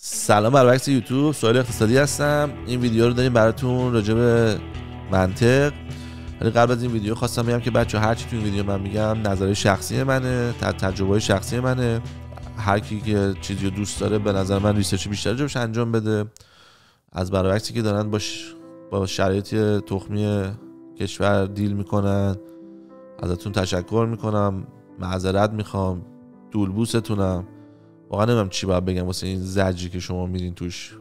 سلام برعکس یوتیوب سوال اقتصادی هستم این ویدیو رو داریم براتون راجع به منطق ولی قبل از این ویدیو خواستم بگم که بچه هر تو این ویدیو من میگم نظر شخصی منه تجربه شخصی منه هرکی که چیزی رو دوست داره به نظر من ریسرچ بیشتر جوش انجام بده از برعکسی که دارن باش با شرایط تخمی کشور دیل میکنن ازتون تشکر میکنم معذرت میخوام دولبوستونم واقعا نمیم چی باید بگم واسه این زجی که شما میرین توش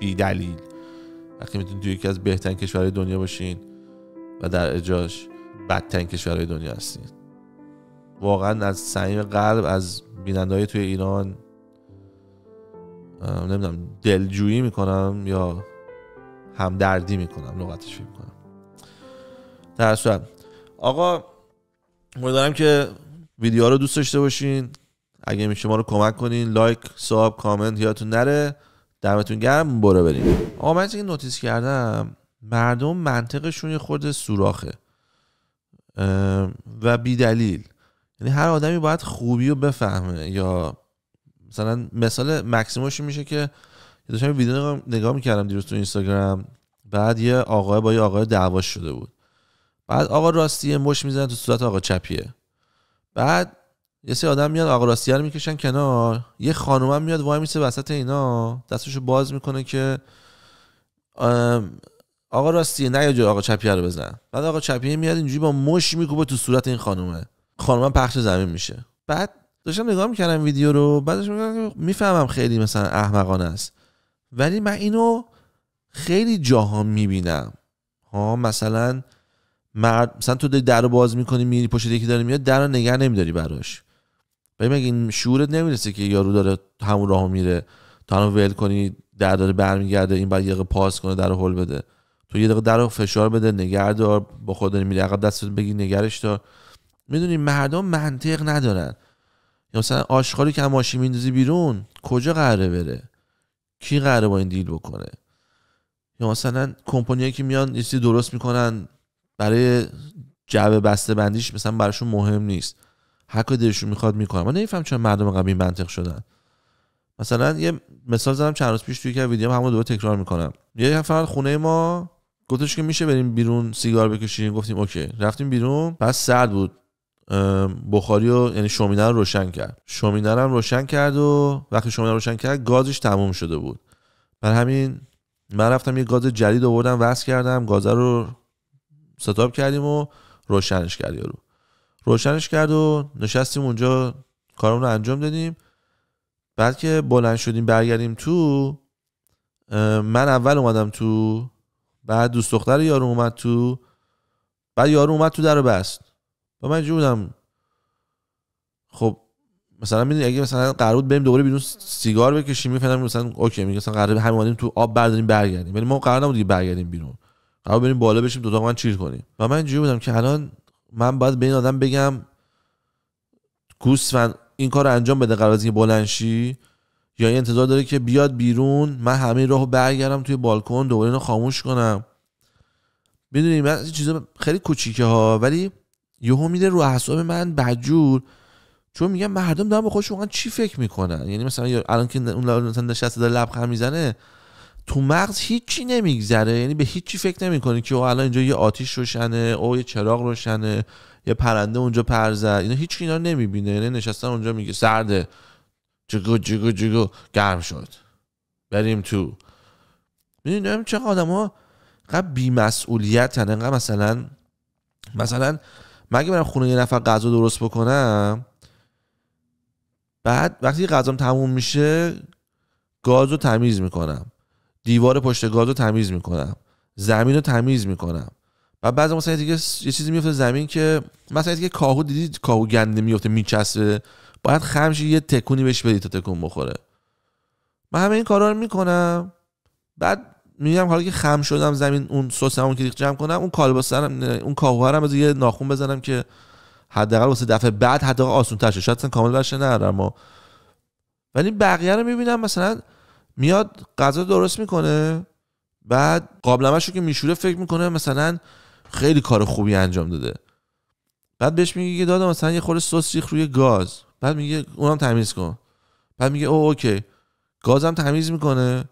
بی دلیل وقتی میتونید توی یکی از بهترین کشورهای دنیا باشین و در اجاش بدترین کشورهای دنیا هستین واقعا از صمیم قلب از بیننده توی ایران نمیدونم دلجویی میکنم یا همدردی میکنم لغتش میکنم. در صورت آقا امیدوارم که ویدیوها رو دوست داشته باشین اگه میشه ما رو کمک کنین لایک ساب کامنت یادتون نره دمتون گرم برو بریم آقا من که نوتیس کردم مردم منطقشون یه خورده سوراخه و بیدلیل یعنی هر آدمی باید خوبی رو بفهمه یا مثلا مثال مکسیموش میشه که داشتم ویدیو نگاه میکردم دیروز تو اینستاگرام بعد یه آقای با یه آقای دعوا شده بود بعد آقا راستی مش میزنه تو صورت آقا چپیه بعد یه سری آدم میاد آقا راستی رو میکشن کنار یه هم میاد وای میسه وسط اینا دستشو باز میکنه که آقا راستی نه جو آقا چپی رو بزن بعد آقا چپیه میاد اینجوری با مش میکوبه تو صورت این خانومه خانومم پخش زمین میشه بعد داشتم نگاه میکردم ویدیو رو بعدش میفهمم خیلی مثلا احمقانه است ولی من اینو خیلی جاها میبینم ها مثلا مرد مثلا تو داری در رو باز میکنی میری پشت یکی داره میاد در نگه نمیداری براش ببین مگه شعورت نمیرسه که یارو داره همون راهو میره تو هم ول کنی در داره برمیگرده این بعد یه پاس کنه در هول بده تو یه دقیقه در فشار بده نگردار با خود میری عقب دستت بگی نگرش دار میدونی مردم منطق ندارن یا مثلا آشغالی که ماشین میندازی بیرون کجا قراره بره کی قراره با این دیل بکنه یا مثلا کمپانی که میان یه درست میکنن برای جعبه بسته بندیش مثلا براشون مهم نیست هر کاری دلشون میخواد میکنن من نمیفهم چرا مردم قبلی منطق شدن مثلا یه مثال زدم چند روز پیش توی که ویدیو همون دوباره تکرار میکنم یه نفر خونه ما گفتش که میشه بریم بیرون سیگار بکشیم گفتیم اوکی رفتیم بیرون پس سرد بود بخاری و یعنی شومینه رو روشن کرد شومینه رو روشن کرد و وقتی شومینه رو روشن کرد گازش تموم شده بود بر همین من رفتم یه گاز جدید آوردم وصل کردم گاز رو ستاب کردیم و روشنش کردیم روشنش کرد و نشستیم اونجا کارمون رو انجام دادیم بعد که بلند شدیم برگردیم تو من اول اومدم تو بعد دوست دختر یارو اومد تو بعد یارو اومد تو در رو بست و من اینجا بودم خب مثلا میدونی اگه مثلا قرار بود بریم دوباره بیرون سیگار بکشیم میفهمم مثلا اوکی میگه مثلا قرار همین تو آب برداریم برگردیم ولی یعنی ما قرار نبود برگردیم بیرون قرار بریم بالا بشیم دو تا من چیل کنیم و من اینجوری بودم که الان من باید به این آدم بگم گوسفند این کار رو انجام بده قرار از بلنشی یا این انتظار داره که بیاد بیرون من همه راهو برگردم توی بالکن دوباره اینو خاموش کنم میدونی من چیزا خیلی کوچیکه ها ولی یهو میره رو اعصاب من بجور چون میگم مردم دارن به خودشون چی فکر میکنن یعنی مثلا الان که اون مثلا نشسته داره لبخند میزنه تو مغز هیچی نمیگذره یعنی به هیچی فکر نمیکنی که او الان اینجا یه آتیش روشنه او یه چراغ روشنه یه پرنده اونجا پر اینا هیچ اینا نمیبینه یعنی نشستن اونجا میگه سرده جگو جگو جگو گرم شد بریم تو میدونیم چه ها؟ قبل بیمسئولیت هن انقدر مثلا مثلا مگه برم خونه یه نفر غذا درست بکنم بعد وقتی غذام تموم میشه گاز رو تمیز میکنم دیوار پشت گاز رو تمیز میکنم زمین رو تمیز میکنم و بعضی مثلا دیگه یه چیزی میفته زمین که مثلا دیگه کاهو دیدید کاهو گنده میفته میچسبه باید خمشی یه تکونی بهش بدی تا تکون بخوره من همه این کارا رو میکنم بعد میگم حالا که خم شدم زمین اون سوسمون که جمع کنم اون کالباسرم اون کاهو از یه ناخون بزنم که حداقل واسه دفعه بعد حداقل آسون تر کامل شاید کامل نه اما ولی بقیه رو میبینم مثلا میاد غذا درست میکنه بعد قابلمش رو که میشوره فکر میکنه مثلا خیلی کار خوبی انجام داده بعد بهش میگه که دادا مثلا یه خورده سس ریخ روی گاز بعد میگه اونم تمیز کن بعد میگه او اوکی گازم تمیز میکنه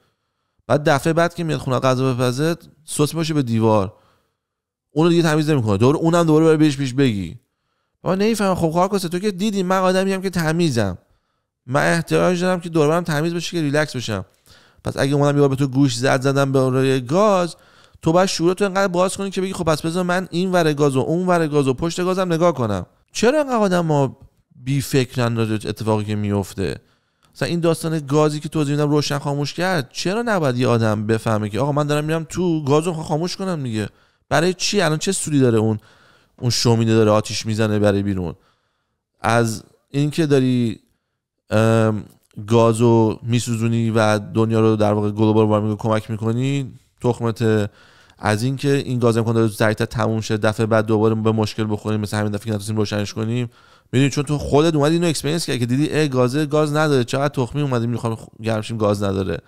بعد دفعه بعد که میاد خونه غذا بپزه سس میشه به دیوار اونو دیگه تمیز نمیکنه دور اونم دوباره برای بهش پیش بگی و نمیفهمم خب کار تو که دیدی من هم که تمیزم من احتیاج دارم که دوربرم تمیز بشه که ریلکس بشم پس اگه اومدم یه بار به تو گوش زد زدم به روی گاز تو باید شروع تو انقدر باز کنی که بگی خب پس بذار من این ور گاز و اون ور گاز و پشت گازم نگاه کنم چرا انقدر آدم ما بی فکرن اتفاقی که میفته مثلا این داستان گازی که توضیح میدم روشن خاموش کرد چرا نباید یه آدم بفهمه که آقا من دارم میرم تو گازو خاموش کنم میگه. برای چی الان چه سودی داره اون اون شومینه داره آتیش میزنه برای بیرون از اینکه داری گاز رو میسوزونی و دنیا رو در واقع گلوبال وارمینگ کمک میکنی تخمت از اینکه این, این گاز امکان داره سریعتر تموم شه دفعه بعد دوباره به مشکل بخوریم مثل همین دفعه که نتونستیم روشنش کنیم میدونی چون تو خودت اومدی اینو اکسپریانس کردی که دیدی ای گازه گاز نداره چقدر تخمی اومدی میخوام گرمشیم گاز نداره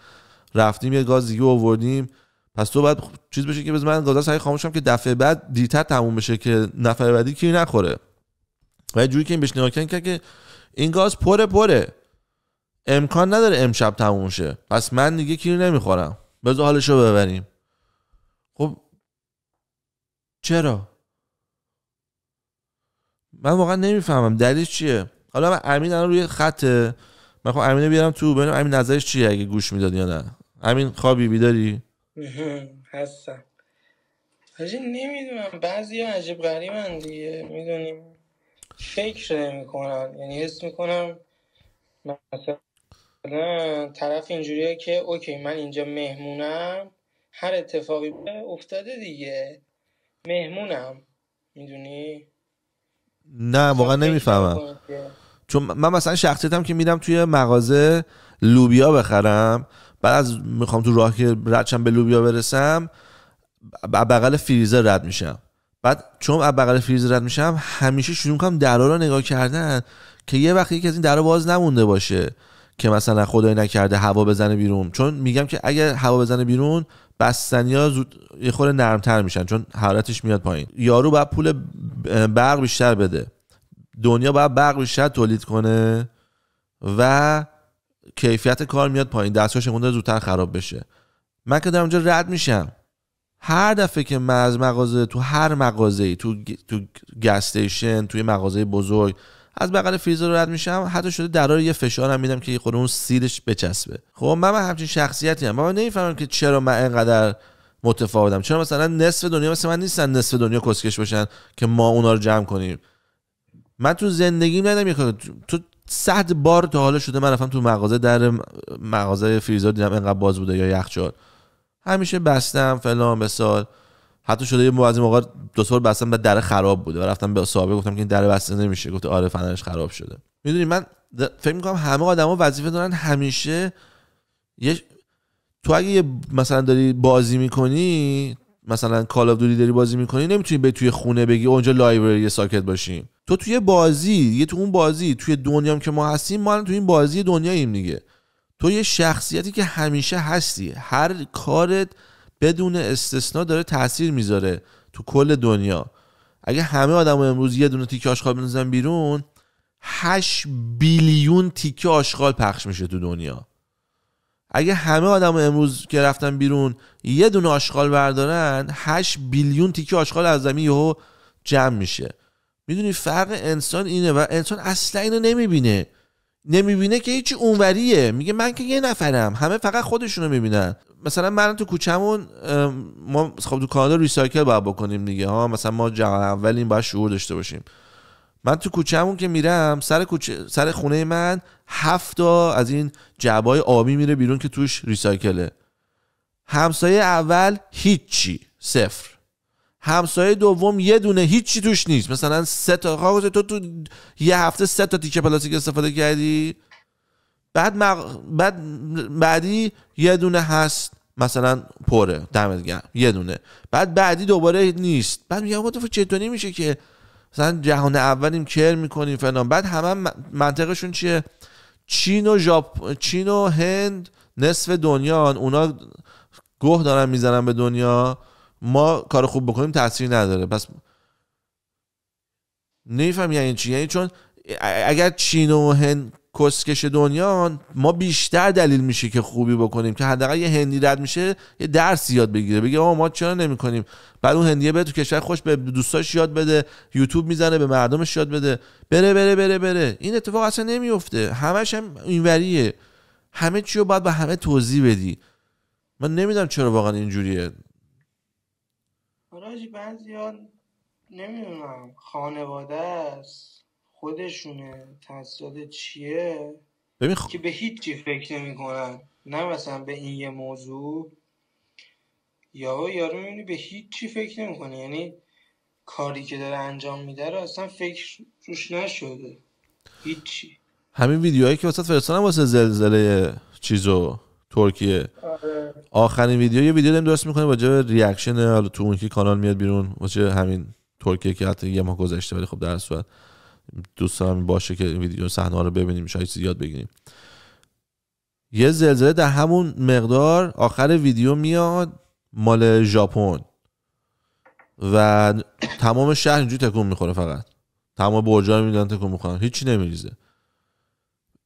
رفتیم یه گاز دیگه آوردیم پس تو باید خب چیز بشه که بز من گاز سعی خاموشم که دفعه بعد دیتر تموم بشه که نفر بعدی کی نخوره و جوری که این بهش که این گاز پره پره امکان نداره امشب تموم شه پس من دیگه کیر نمیخورم بذار حالشو ببریم خب چرا من واقعا نمیفهمم دلیل چیه حالا من امین الان روی خطه من خب بیارم تو ببینم امین نظرش چیه اگه گوش میداد یا نه امین خوابی بیداری هستم حاجی نمیدونم بعضی عجب غریبن دیگه میدونیم فکر نمی کنم یعنی حس کنم مثلا طرف اینجوریه که اوکی من اینجا مهمونم هر اتفاقی افتاده دیگه مهمونم میدونی نه واقعا نمیفهمم چون من مثلا شخصیتم که میدم توی مغازه لوبیا بخرم بعد از میخوام تو راه که ردشم به لوبیا برسم بغل فریزر رد میشم بعد چون از بغل فریز رد میشم همیشه شروع میکنم درا رو نگاه کردن که یه وقت یکی از این درا باز نمونده باشه که مثلا خدای نکرده هوا بزنه بیرون چون میگم که اگر هوا بزنه بیرون بستنی ها زود یه خورده نرمتر میشن چون حرارتش میاد پایین یارو باید پول برق بیشتر بده دنیا باید برق بیشتر تولید کنه و کیفیت کار میاد پایین دستگاه شمونده زودتر خراب بشه من که دارم اونجا رد میشم هر دفعه که من از مغازه تو هر مغازه تو تو گستیشن توی مغازه بزرگ از بغل فریزر رد میشم حتی شده درار یه فشارم میدم که خود اون سیرش بچسبه خب من, همچین شخصیتی هم من نمیفهمم که چرا من انقدر متفاوتم چرا مثلا نصف دنیا مثل من نیستن نصف دنیا کسکش باشن که ما اونا رو جمع کنیم من تو زندگیم ندیدم تو صد بار تا حالا شده من رفتم تو مغازه در مغازه فریزر دیدم انقدر باز بوده یا یخچال همیشه بستم فلان سال حتی شده یه از موقع دو سال بستم در خراب بوده و رفتم به صاحب گفتم که این در بسته نمیشه گفت آره فنرش خراب شده میدونی من فکر میکنم همه آدما وظیفه دارن همیشه یه تو اگه یه مثلا داری بازی میکنی مثلا کال اف دوری داری بازی میکنی نمیتونی به توی خونه بگی اونجا لایبرری ساکت باشیم تو توی بازی یه تو اون بازی توی دنیام که ما هستیم ما توی این بازی دنیاییم دیگه تو یه شخصیتی که همیشه هستی هر کارت بدون استثنا داره تاثیر میذاره تو کل دنیا اگه همه آدم و امروز یه دونه تیکه آشغال بنزن بیرون 8 بیلیون تیکه آشغال پخش میشه تو دنیا اگه همه آدم امروز که رفتن بیرون یه دونه آشغال بردارن 8 بیلیون تیکه آشغال از زمین یهو جمع میشه میدونی فرق انسان اینه و انسان اصلا اینو نمیبینه نمیبینه که هیچی اونوریه میگه من که یه نفرم همه فقط خودشونو میبینن مثلا من تو کوچمون ما خب تو کانادا ریسایکل باید بکنیم دیگه ها مثلا ما جهان اولین باید شعور داشته باشیم من تو کوچمون که میرم سر, کوچه، سر خونه من هفت از این جعبای آبی میره بیرون که توش ریسایکله همسایه اول هیچی صفر همسایه دوم یه دونه هیچی توش نیست مثلا سه تا تو تو یه هفته سه تا تیکه پلاستیک استفاده کردی بعد, بعد بعدی یه دونه هست مثلا پره دمت گرم یه دونه بعد بعدی دوباره نیست بعد میگم تو چطوری میشه که مثلا جهان اولیم کر میکنیم فلان بعد همه منطقشون چیه چین و ژاپ چین و هند نصف دنیا اونا گوه دارن میزنن به دنیا ما کار خوب بکنیم تاثیر نداره پس نمیفهم یعنی چی یعنی چون اگر چین و هند کسکش دنیا ما بیشتر دلیل میشه که خوبی بکنیم که حداقل یه هندی رد میشه یه درس یاد بگیره بگه آقا ما چرا نمیکنیم بعد اون هندیه به تو کشور خوش به دوستاش یاد بده یوتیوب میزنه به مردمش یاد بده بره بره بره بره این اتفاق اصلا نمیفته همش هم اینوریه همه چی رو باید به همه توضیح بدی من نمیدونم چرا واقعا اینجوریه بعضی ها نمیدونم خانواده است خودشونه تحصیلات چیه خب که به هیچی فکر کنن نه مثلا به این یه موضوع یا یارو میبینی به هیچی فکر نمیکنه یعنی کاری که داره انجام میده رو اصلا فکر روش نشده هیچی همین ویدیوهایی که واسه فرستادم واسه زلزله چیزو ترکیه آخرین ویدیو یه ویدیو داریم درست میکنه با جای ریاکشن حالا تو اون که کانال میاد بیرون واسه همین ترکیه که حتی یه ماه گذشته ولی خب در صورت دوستان باشه که ویدیو صحنه رو ببینیم شاید زیاد یاد بگیریم یه زلزله در همون مقدار آخر ویدیو میاد مال ژاپن و تمام شهر اینجوری تکون میخوره فقط تمام برجا میدن تکون میخورن هیچی نمیریزه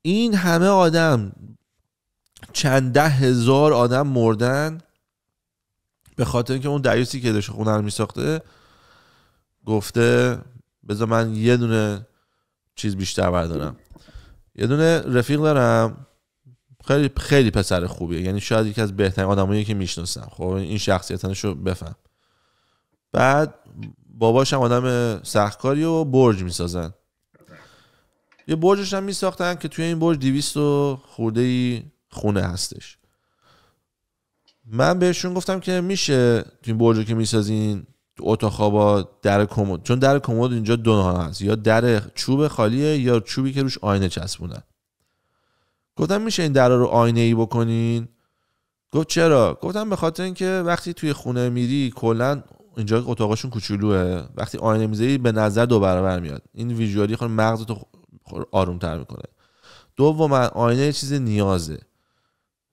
این همه آدم چند ده هزار آدم مردن به خاطر اینکه اون دریوسی که داشت خونه رو میساخته گفته بذار من یه دونه چیز بیشتر بردارم یه دونه رفیق دارم خیلی خیلی پسر خوبیه یعنی شاید یکی از بهترین آدمایی که میشناسم خب این شخصیتش رو بفهم بعد باباش هم آدم سختکاری و برج میسازن یه برجش هم میساختن که توی این برج 200 خورده ای خونه هستش من بهشون گفتم که میشه تو این برجو که میسازین اتاق خوابا در کمد چون در کمد اینجا دو هست یا در چوب خالیه یا چوبی که روش آینه چسبونه گفتم میشه این درا رو آینه ای بکنین گفت چرا گفتم به خاطر اینکه وقتی توی خونه میری کلا اینجا اتاقشون کوچولوه وقتی آینه میذاری به نظر دو برابر میاد این ویژوالی خود خب مغزتو آروم تر میکنه دوم آینه چیز نیازه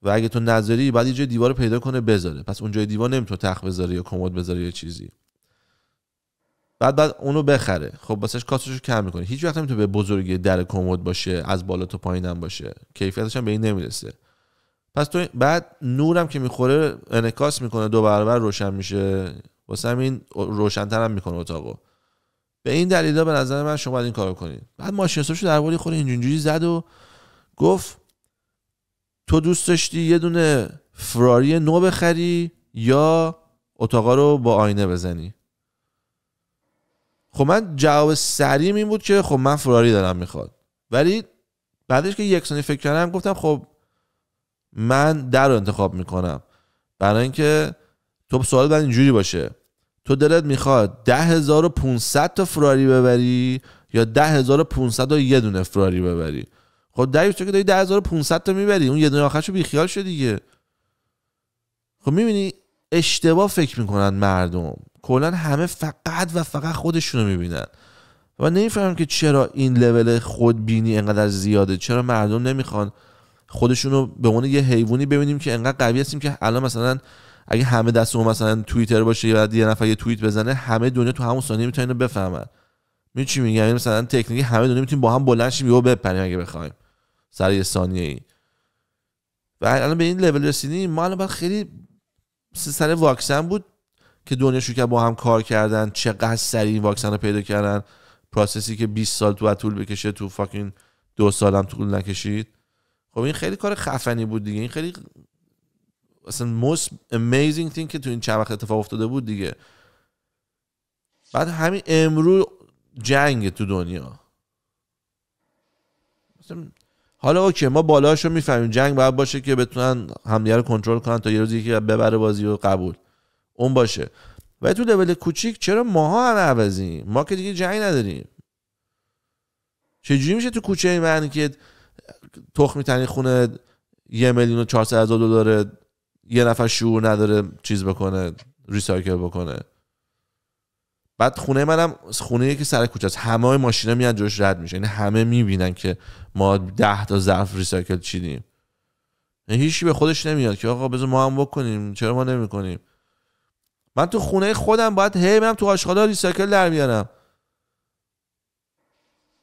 و اگه تو نظری بعد یه جای دیوار پیدا کنه بذاره پس اونجای دیوار نمیتونه تخت بذاره یا کمد بذاره یا چیزی بعد بعد اونو بخره خب واسش رو کم میکنه هیچ وقت نمیتونه به بزرگی در کمد باشه از بالا تا پایینم باشه کیفیتش هم به این نمیرسه پس تو بعد نورم که میخوره انکاس میکنه دو برابر روشن میشه واسه همین روشنتر هم میکنه اتاقو به این دلیلا به نظر من شما باید این کارو کنید بعد ماشین حسابشو در خود اینجوری زد و گفت تو دوست داشتی یه دونه فراری نو بخری یا اتاقا رو با آینه بزنی خب من جواب سریع این بود که خب من فراری دارم میخواد ولی بعدش که یک سانی فکر کردم گفتم خب من در رو انتخاب میکنم برای اینکه تو سوال بعد اینجوری باشه تو دلت میخواد 10500 تا فراری ببری یا 10500 تا یه دونه فراری ببری خب دریوش تو که داری 10500 تا میبری اون یه دونه آخرشو بیخیال شد دیگه خب میبینی اشتباه فکر میکنن مردم کلا همه فقط و فقط خودشونو میبینن و نمیفهمم که چرا این لول خودبینی انقدر زیاده چرا مردم نمیخوان خودشونو به عنوان یه حیوانی ببینیم که انقدر قوی هستیم که الان مثلا اگه همه دستمون مثلا توییتر باشه یا یه نفر یه توییت بزنه همه دنیا تو همون ثانیه میتونه اینو بفهمن می چی یعنی مثلا تکنیکی همه دنیا میتونیم با هم بلند شیم یهو بپریم اگه بخوایم سر یه ثانیه ای و الان به این لول رسیدیم ما الان خیلی سر واکسن بود که دنیا که با هم کار کردن چقدر سریع این واکسن رو پیدا کردن پروسسی که 20 سال تو طول بکشه تو فاکین دو سالم طول نکشید خب این خیلی کار خفنی بود دیگه این خیلی اصلا most amazing thing که تو این چند وقت اتفاق افتاده بود دیگه بعد همین امروز جنگ تو دنیا حالا اوکی ما بالاشو میفهمیم جنگ باید باشه که بتونن همدیگه رو کنترل کنن تا یه روزی که ببره بازی و قبول اون باشه و تو لول کوچیک چرا ماها هم عوضیم ما که دیگه جنگ نداریم چجوری میشه تو کوچه معنی که تخمی میتنی خونه یه میلیون و چهارصد هزار دلار یه نفر شعور نداره چیز بکنه ریسایکل بکنه بعد خونه منم خونه که سر کوچه است همه ماشینا میان جوش رد میشه یعنی همه میبینن که ما 10 تا ظرف ریسایکل چیدیم یعنی هیچی به خودش نمیاد که آقا بذار ما هم بکنیم چرا ما نمیکنیم من تو خونه خودم باید هی برم تو آشغالا ریسایکل در بیارم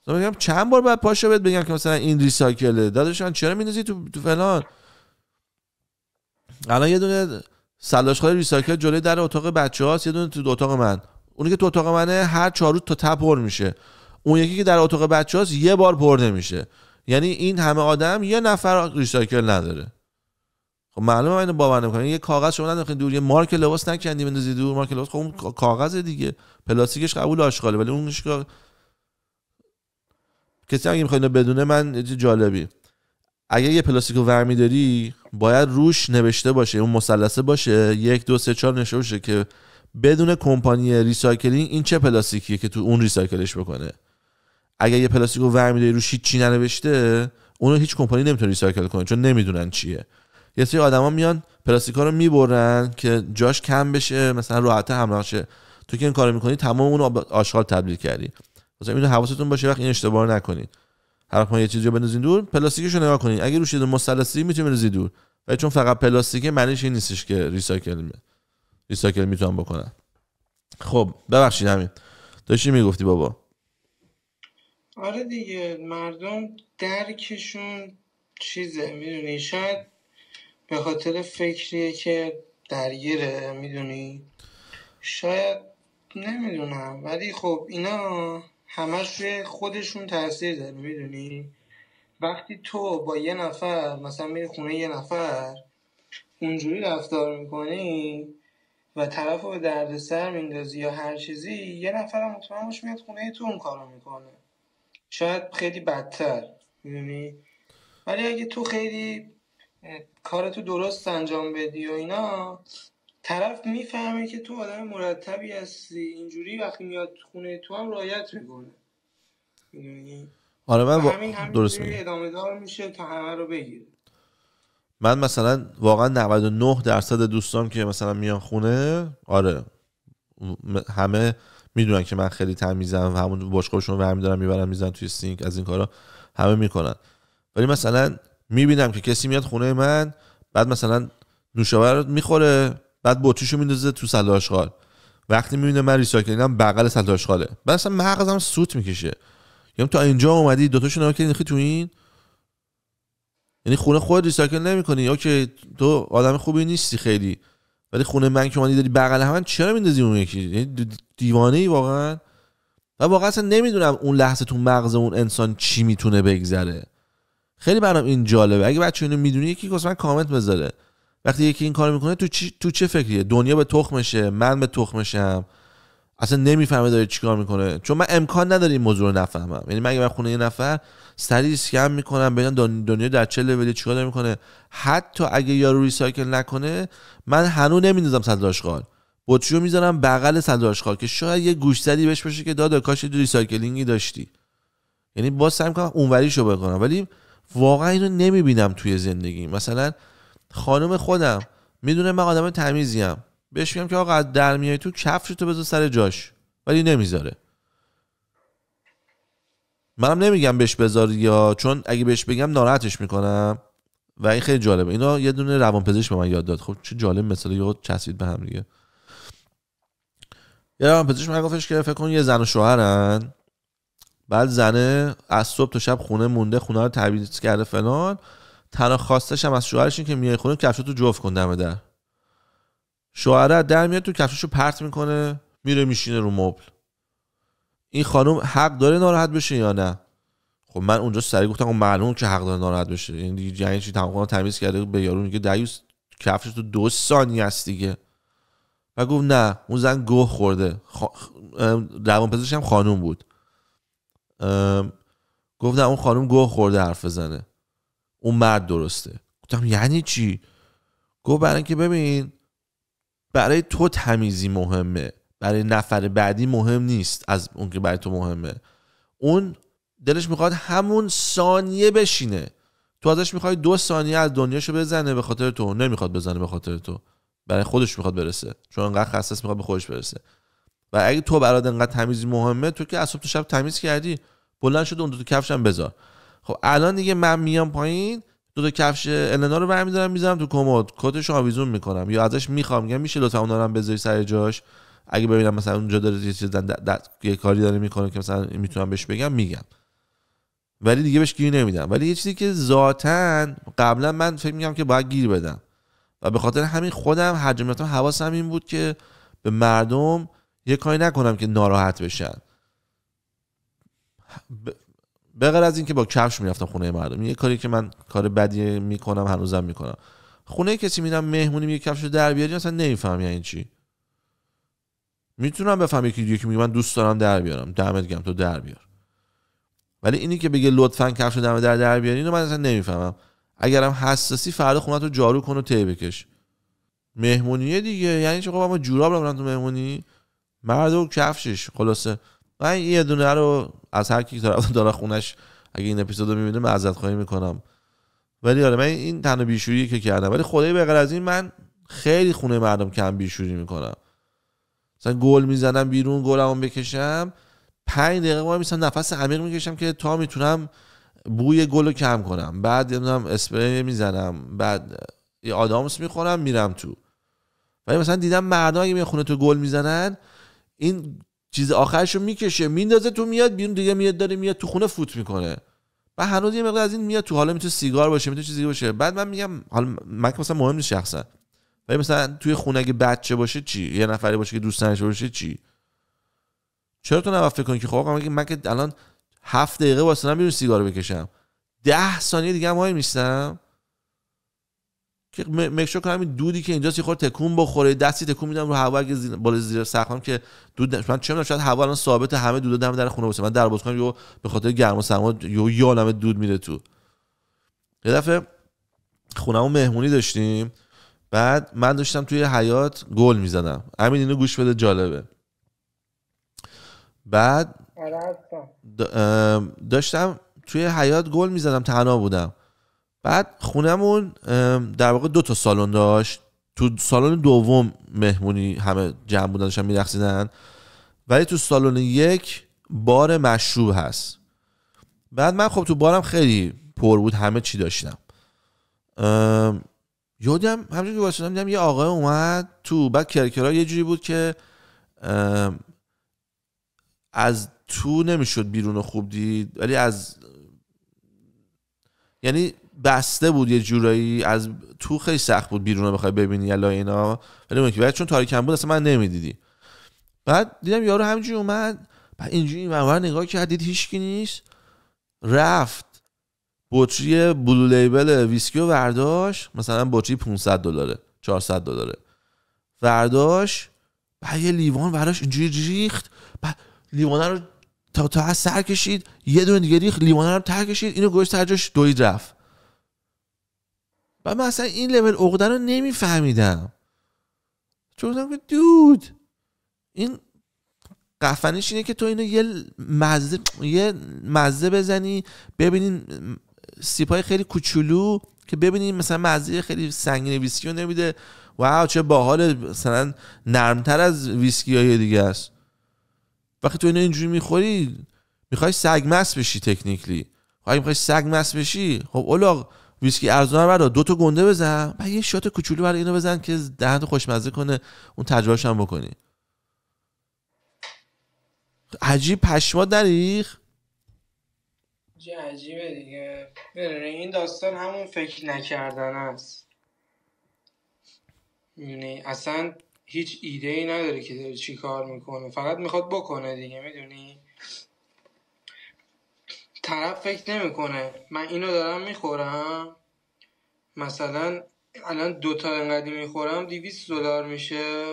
تو میگم چند بار بعد پاشو بهت بگم که مثلا این ریسایکله داداشان چرا میندازی تو تو فلان الان یه دونه سلاش ریسایکل جلوی در اتاق بچه هاست یه دونه تو اتاق من اونی که تو اتاق منه هر چهار روز تا تپ پر میشه اون یکی که در اتاق بچه‌هاست یه بار پر نمیشه یعنی این همه آدم یه نفر ریسایکل نداره خب معلومه من اینو باور نمیکنم یه کاغذ شما ننداختین دور یه مارک لباس نکندی بندازید دور مارک لباس خب اون کاغذ دیگه پلاستیکش قبول آشغاله ولی اون که کسی اگه میخواین بدونه من جالبی اگه یه پلاستیک رو ورمی باید روش نوشته باشه اون مثلثه باشه یک دو سه چهار نشه که بدون کمپانی ریسایکلینگ این چه پلاستیکیه که تو اون ریسایکلش بکنه اگر یه پلاستیک رو ورمیداری روش چی ننوشته اونو هیچ کمپانی نمیتونه ریسایکل کنه چون نمیدونن چیه یه سری آدما میان پلاستیکا رو میبرن که جاش کم بشه مثلا راحت حمل شه تو که این کارو میکنی تمام اونو آشغال تبدیل کردی مثلا اینو حواستون باشه وقت این اشتباه نکنید هر وقت یه چیزی رو بندازین دور پلاستیکش رو نگاه کنید اگه روش یه مثلثی میتونید دور ولی چون فقط پلاستیکه معنیش این نیستش که ریسایکل میشه ریسایکل میتونن بکنن خب ببخشید همین داشتی میگفتی بابا آره دیگه مردم درکشون چیزه میدونی شاید به خاطر فکریه که درگیره میدونی شاید نمیدونم ولی خب اینا همش روی خودشون تاثیر داره میدونی وقتی تو با یه نفر مثلا میری خونه یه نفر اونجوری رفتار میکنی و طرف رو به دردسر میندازی یا هر چیزی یه نفر مطمئن باش میاد خونه تو اون کارو میکنه شاید خیلی بدتر میدونی ولی اگه تو خیلی کارتو درست انجام بدی و اینا طرف میفهمه که تو آدم مرتبی هستی اینجوری وقتی میاد خونه تو هم رایت میکنه میدونی آره من با... همین همین درست میگه ادامه دار میشه تا همه رو بگیره من مثلا واقعا 99 درصد دوستام که مثلا میان خونه آره همه میدونن که من خیلی تمیزم و همون باشگاهشون رو برمیدارم میبرم میزن توی سینک از این کارا همه میکنن ولی مثلا میبینم که کسی میاد خونه من بعد مثلا نوشابه رو میخوره بعد بطریشو میندازه تو سلاح آشغال وقتی میبینه من ریسایکلینگم بغل سلاح آشغاله بعد اصلا مغزم سوت میکشه میگم تا اینجا اومدی دو تاشو نگاه کردی تو این یعنی خونه خود ریسایکل نمیکنی یا که تو آدم خوبی نیستی خیلی ولی خونه من که اومدی داری بغل همون چرا میندازی اون یکی یعنی دیوانه ای واقعا و واقعا اصلا نمیدونم اون لحظه تو مغز اون انسان چی میتونه بگذره خیلی برام این جالبه اگه بچه اینو میدونی یکی من کامنت بذاره وقتی یکی این کار میکنه تو, تو چه فکریه دنیا به تخمشه من به تخمشم اصلا نمیفهمه داره چیکار میکنه چون من امکان نداره این موضوع رو نفهمم یعنی مگه من خونه یه نفر سری سکم میکنم ببینم دنیا در چه لولی چیکار داره میکنه حتی اگه یارو ریسایکل نکنه من هنوز نمیندازم صد آشغال بطری میذارم بغل صد آشغال که شاید یه گوشزدی بهش باشه که دادا کاش دو ریسایکلینگی داشتی یعنی باز سعی میکنم اونوریشو بکنم ولی واقعا اینو نمیبینم توی زندگی مثلا خانم خودم میدونه من آدم تمیزیم بهش میگم که آقا از در میای تو کفش تو بذار سر جاش ولی نمیذاره منم نمیگم بهش بذار یا چون اگه بهش بگم ناراحتش میکنم و این خیلی جالبه اینا یه دونه روانپزشک به من یاد داد خب چه جالب مثلا یه چسید به هم دیگه یه روانپزشک من گفتش که فکر کن یه زن و شوهرن بعد زنه از صبح تا شب خونه مونده خونه رو کرده فلان تنها خواستش هم از شوهرش این که میای خونه کفشتو جفت کن دم در شوهره در میاد تو رو پرت میکنه میره میشینه رو مبل این خانم حق داره ناراحت بشه یا نه خب من اونجا سری گفتم اون خب معلومه که حق داره ناراحت بشه این یعنی دیگه یعنی چی تمام تمیز کرده به یارو میگه دیوس کفش تو دو ثانیه است دیگه و گفت نه اون زن گوه خورده روان پزشکم هم خانوم بود گفتم گفت نه اون خانم گوه خورده حرف بزنه اون مرد درسته گفتم یعنی چی گفت برای اینکه ببین برای تو تمیزی مهمه برای نفر بعدی مهم نیست از اون که برای تو مهمه اون دلش میخواد همون ثانیه بشینه تو ازش میخوای دو ثانیه از دنیاشو بزنه به خاطر تو نمیخواد بزنه به خاطر تو برای خودش میخواد برسه چون انقدر خصص میخواد به خودش برسه و اگه تو برات انقدر تمیزی مهمه تو که از تو شب تمیز کردی بلند شد اون دو, دو کفشم بذار خب الان دیگه من میام پایین دو تا کفش النا رو برمیدارم میذارم تو کمد کتش آویزون میکنم یا ازش میخوام میگم میشه لطفا اونا رو بذاری سر جاش اگه ببینم مثلا اونجا داره یه چیز یه کاری داره میکنه که مثلا میتونم بهش بگم میگم ولی دیگه بهش گیر نمیدم ولی یه چیزی که ذاتا قبلا من فکر میگم که باید گیر بدم و به خاطر همین خودم حجم حواسم این بود که به مردم یه کاری نکنم که ناراحت بشن به از اینکه با کفش میرفتم خونه مردم یه کاری که من کار بدی میکنم هنوزم میکنم خونه کسی میرم مهمونی یه کفش رو در بیاری اصلا نمیفهمی این یعنی چی میتونم بفهم یکی دیگه میگه من دوست دارم در بیارم دمت گم تو در بیار ولی اینی که بگه لطفا کفش رو دم در در بیاری اینو من اصلا نمیفهمم اگرم حساسی فردا خونه تو جارو کن و ته بکش مهمونیه دیگه یعنی چه خب اما جوراب رو تو مهمونی مرد و کفشش خلاصه من یه دونه رو از هر کی طرف داره خونش اگه این اپیزودو میبینه معذرت خواهی میکنم ولی آره من این تنها بیشوری که کردم ولی خدای به از این من خیلی خونه مردم کم بیشوری میکنم مثلا گل میزنم بیرون گلمو بکشم پنج دقیقه وای میسم نفس عمیق میکشم که تا میتونم بوی گل رو کم کنم بعد نمیدونم اسپری میزنم بعد یه آدامس میخورم میرم تو ولی مثلا دیدم مردا اگه میخونه تو گل میزنن این چیز آخرش رو میکشه میندازه تو میاد بیرون دیگه میاد داره میاد تو خونه فوت میکنه و هنوز یه مقدار از این میاد تو حالا میتونه سیگار باشه میتونه چیزی باشه بعد من میگم حالا من مثلا مهم نیست شخصا ولی مثلا توی خونه اگه بچه باشه چی یه نفری باشه که دوست نشه باشه چی چرا تو نباید فکر کنی که خب من که الان هفت دقیقه واسه بیرون سیگار بکشم ده ثانیه دیگه هم که مکشور کنم همین دودی که اینجاست یه تکون بخوره دستی تکون میدم رو هوا اگه زیر بالا زیر سقفم که دود من چه میدونم شاید هوا الان ثابت همه دود دم در خونه باشه من در باز کنم یو به خاطر گرم و سرما یو یه دود میره تو یه دفعه خونمون مهمونی داشتیم بعد من داشتم توی حیات گل میزدم همین اینو گوش بده جالبه بعد آره، داشتم توی حیات گل میزدم تنها بودم بعد خونمون در واقع دو تا سالن داشت تو سالن دوم مهمونی همه جمع بودن داشتن میرقصیدن ولی تو سالن یک بار مشروب هست بعد من خب تو بارم خیلی پر بود همه چی داشتم یادم همچنین که باشدم دیدم یه آقای اومد تو بعد کرکرا یه جوری بود که از تو نمیشد بیرون خوب دید ولی از یعنی بسته بود یه جورایی از تو خیلی سخت بود بیرون رو بخوای ببینی الا اینا ولی که چون تاریکم بود اصلا من نمیدیدی بعد دیدم یارو همینجوری اومد بعد اینجوری این نگاه کرد دید هیچکی نیست رفت بطری بلو لیبل ویسکی برداشت مثلا بطری 500 دلاره 400 دلاره برداشت بعد یه لیوان براش اینجوری ریخت بعد لیوانه رو تا تا سر کشید یه دونه دیگه ریخت لیوانه رو تا کشید اینو گوش سر جاش دوید رفت و من اصلا این لول عقده رو نمیفهمیدم چون گفتم که دود این قفنش اینه که تو اینو یه مزه یه مزه بزنی ببینین سیپای خیلی کوچولو که ببینین مثلا مزه خیلی سنگین ویسکی رو نمیده واو چه باحال مثلا نرمتر از ویسکی های دیگه است وقتی تو اینو اینجوری میخوری میخوای سگمس بشی تکنیکلی خب اگه میخوای سگمس بشی خب ویسکی ارزونه رو دو تا گنده بزن و یه شات کوچولو برای اینو بزن که دهن خوشمزه کنه اون تجربهش هم بکنی عجیب پشما دریخ عجیبه دیگه این داستان همون فکر نکردن است یعنی اصلا هیچ ایده ای نداره که داره چی کار میکنه فقط میخواد بکنه دیگه میدونی طرف فکر نمیکنه من اینو دارم میخورم مثلا الان دو تا انقدی میخورم 200 دلار میشه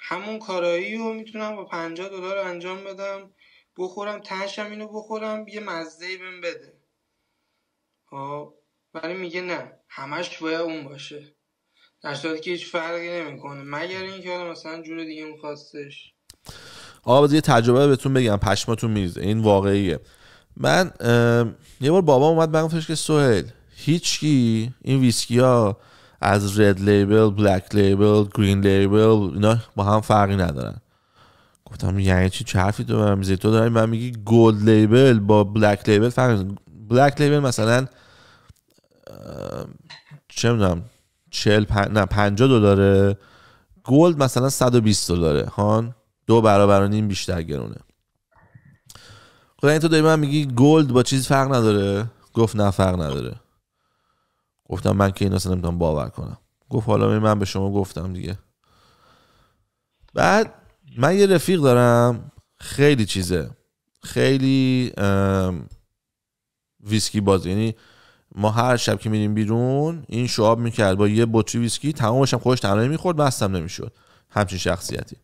همون کارایی رو میتونم با 50 دلار انجام بدم بخورم تشم اینو بخورم یه مزه بهم بده خب، ولی میگه نه همش باید اون باشه در صورتی که هیچ فرقی نمیکنه مگر اینکه حالا مثلا جور دیگه میخواستش آقا یه تجربه بهتون بگم پشماتون میریزه این واقعیه من یه بار بابام اومد من گفتش که سهیل هیچکی این ویسکی ها از رد لیبل بلک لیبل گرین لیبل اینا با هم فرقی ندارن گفتم یعنی چی چه حرفی تو من تو داری من میگی گولد لیبل با بلک لیبل فرق بلک لیبل مثلا چه میدونم 40 نه 50 دلاره گلد مثلا 120 دلاره هان دو برابر نیم بیشتر گرونه این خب، یعنی تو داری من میگی گلد با چیز فرق نداره گفت نه فرق نداره گفتم من که این اصلا نمیتونم باور کنم گفت حالا من به شما گفتم دیگه بعد من یه رفیق دارم خیلی چیزه خیلی ویسکی بازی یعنی ما هر شب که میریم بیرون این شعاب میکرد با یه بطری ویسکی تمامش هم خودش تنهایی میخورد بستم نمیشد همچین شخصیتی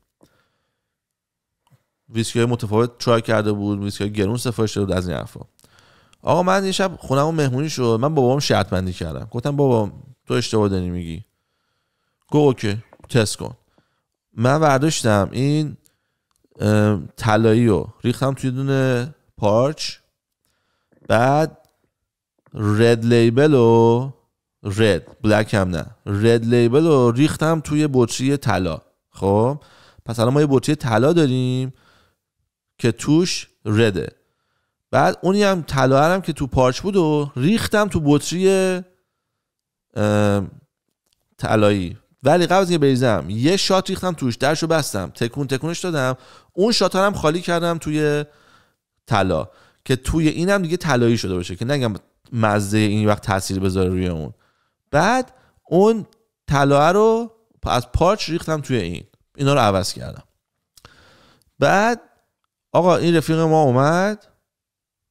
ویسکی های متفاوت ترای کرده بود ویسکی های گرون سفارش داده بود از این حرفا آقا من یه شب خونمون مهمونی شد من بابام شرط بندی کردم گفتم بابا تو اشتباه داری میگی گو اوکی تست کن من برداشتم این طلایی رو ریختم توی دونه پارچ بعد رد لیبل و رد بلک هم نه رد لیبل رو ریختم توی بطری طلا خب پس الان ما یه بطری طلا داریم که توش رده بعد اونی هم که تو پارچ بود و ریختم تو بطری تلایی ولی قبل از بریزم یه شات ریختم توش درشو بستم تکون تکونش دادم اون شات هم خالی کردم توی طلا که توی اینم دیگه تلایی شده باشه که نگم مزه این وقت تاثیر بذاره روی اون بعد اون تلاه رو از پارچ ریختم توی این اینا رو عوض کردم بعد آقا این رفیق ما اومد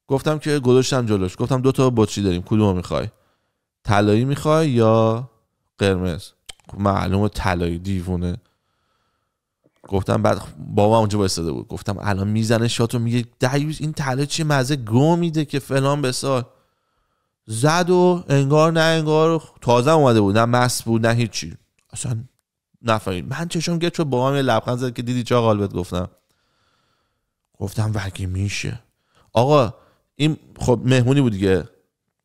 گفتم که گذاشتم جلوش گفتم دو تا بطری داریم کدومو میخوای طلایی میخوای یا قرمز خب، معلومه طلایی دیوونه گفتم بعد بابا اونجا بایستاده بود گفتم الان میزنه شاتو میگه دیوز این طلا چی مزه گو میده که فلان بسار زد و انگار نه انگار تازه اومده بود نه مس بود نه هیچی اصلا نفهمید من چشم گرد شد هم یه لبخند زد که دیدی چه قالبت گفتم گفتم وگه میشه آقا این خب مهمونی بود دیگه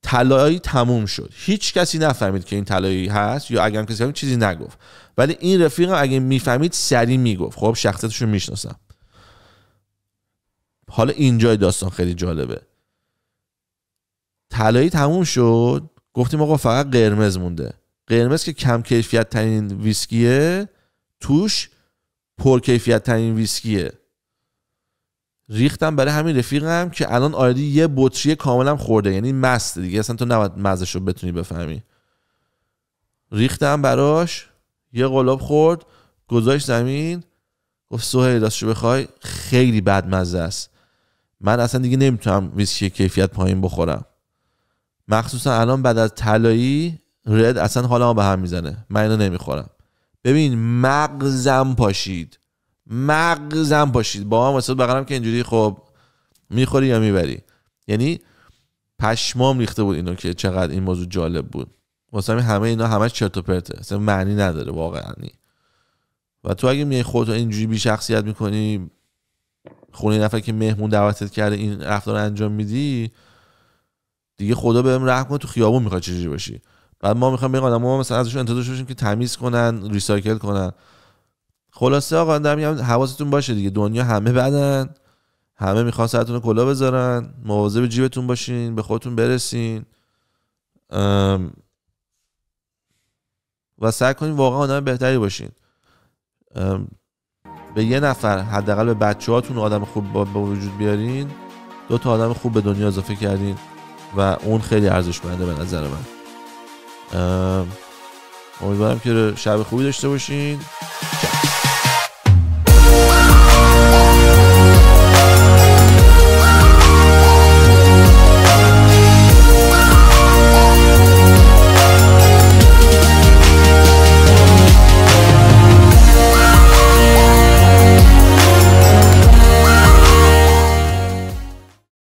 طلایی تموم شد هیچ کسی نفهمید که این طلایی هست یا اگر کسی همین چیزی نگفت ولی این رفیقم اگه میفهمید سری میگفت خب شخصیتش رو میشناسم حالا اینجای داستان خیلی جالبه طلایی تموم شد گفتیم آقا فقط قرمز مونده قرمز که کم کیفیت ترین ویسکیه توش پر کیفیت ترین ویسکیه ریختم برای همین رفیقم که الان آیدی یه بطری کاملا خورده یعنی مست دیگه اصلا تو نباید مزش رو بتونی بفهمی ریختم براش یه قلاب خورد گذاشت زمین گفت سهیل دستشو بخوای خیلی بد مزه است من اصلا دیگه نمیتونم ویسکی کیفیت پایین بخورم مخصوصا الان بعد از طلایی رد اصلا حالا به هم میزنه من اینو نمیخورم ببین مغزم پاشید مغزم باشید با هم وسط بغلم که اینجوری خب میخوری یا میبری یعنی پشمام ریخته بود اینو که چقدر این موضوع جالب بود واسه همه اینا همش چرت و پرته اصلا معنی نداره واقعا و تو اگه میای خودتو اینجوری بی شخصیت میکنی خونه نفر که مهمون دعوتت کرده این رفتار انجام میدی دیگه خدا بهم رحم کنه تو خیابون میخواد چه باشی بعد ما میخوام بگم ما مثلا ازشون انتظار که تمیز کنن ریسایکل کنن خلاصه آقا در میگم حواستون باشه دیگه دنیا همه بدن همه میخوان سرتون کلا بذارن مواظب جیبتون باشین به خودتون برسین و سعی کنین واقعا آدم بهتری باشین به یه نفر حداقل به بچه هاتون آدم خوب با, وجود بیارین دو تا آدم خوب به دنیا اضافه کردین و اون خیلی ارزشمنده به نظر من امیدوارم که شب خوبی داشته باشین